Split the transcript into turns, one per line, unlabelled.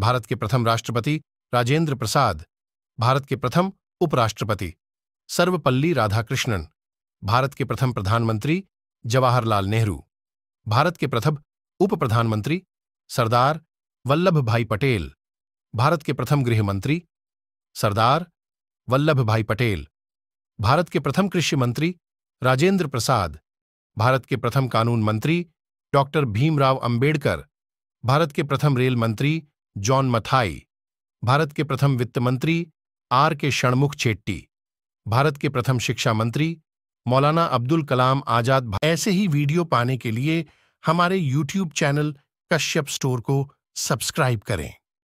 भारत के प्रथम राष्ट्रपति राजेंद्र प्रसाद भारत के प्रथम उपराष्ट्रपति सर्वपल्ली राधाकृष्णन भारत के प्रथम प्रधानमंत्री जवाहरलाल नेहरू भारत के प्रथम उप प्रधानमंत्री सरदार वल्लभ भाई पटेल भारत के प्रथम गृह मंत्री सरदार वल्लभ भाई पटेल भारत के प्रथम कृषि मंत्री राजेंद्र प्रसाद भारत के प्रथम कानून मंत्री डॉक्टर भीमराव अंबेडकर भारत के प्रथम रेल मंत्री जॉन मथाई भारत के प्रथम वित्त मंत्री आर के षणमुख चेट्टी भारत के प्रथम शिक्षा मंत्री मौलाना अब्दुल कलाम आजाद ऐसे ही वीडियो पाने के लिए हमारे यूट्यूब चैनल कश्यप स्टोर को सब्सक्राइब करें